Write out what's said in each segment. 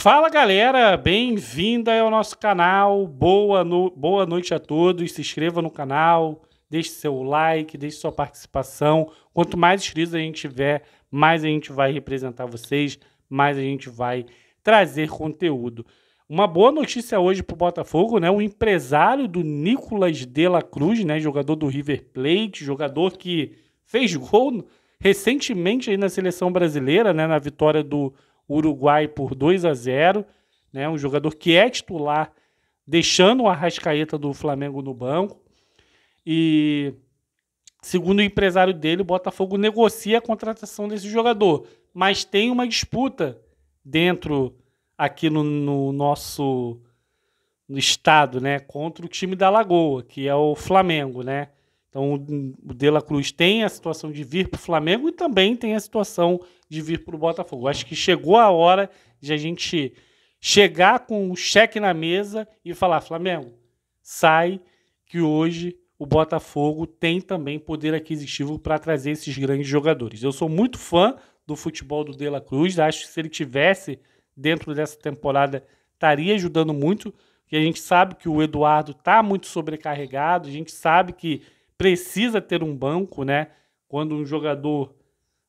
Fala galera, bem-vinda ao nosso canal. Boa, no... Boa noite a todos. Se inscreva no canal, deixe seu like, deixe sua participação. Quanto mais inscritos a gente tiver, mais a gente vai representar vocês, mais a gente vai trazer conteúdo. Uma boa notícia hoje para o Botafogo, né? O empresário do Nicolas de la Cruz, né? Jogador do River Plate, jogador que fez gol recentemente aí na seleção brasileira, né? Na vitória do Uruguai por 2 a 0 né? Um jogador que é titular, deixando o Arrascaeta do Flamengo no banco. E segundo o empresário dele, o Botafogo negocia a contratação desse jogador. Mas tem uma disputa dentro aqui no, no nosso no estado, né? Contra o time da Lagoa, que é o Flamengo, né? Então, o De La Cruz tem a situação de vir para o Flamengo e também tem a situação de vir para o Botafogo. Acho que chegou a hora de a gente chegar com o cheque na mesa e falar: Flamengo, sai, que hoje o Botafogo tem também poder aquisitivo para trazer esses grandes jogadores. Eu sou muito fã do futebol do De La Cruz, acho que se ele tivesse dentro dessa temporada, estaria ajudando muito. Porque a gente sabe que o Eduardo está muito sobrecarregado, a gente sabe que precisa ter um banco, né? Quando um jogador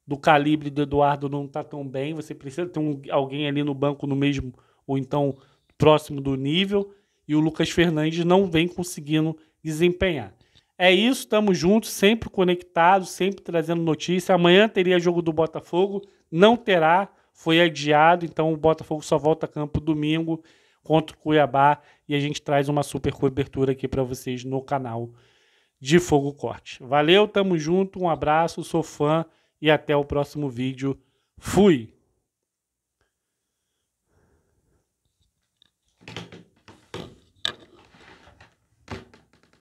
do calibre do Eduardo não está tão bem, você precisa ter um, alguém ali no banco no mesmo ou então próximo do nível e o Lucas Fernandes não vem conseguindo desempenhar. É isso, estamos juntos, sempre conectados, sempre trazendo notícia. Amanhã teria jogo do Botafogo, não terá, foi adiado, então o Botafogo só volta a campo domingo contra o Cuiabá e a gente traz uma super cobertura aqui para vocês no canal de Fogo Corte. Valeu, tamo junto, um abraço, sou fã e até o próximo vídeo. Fui!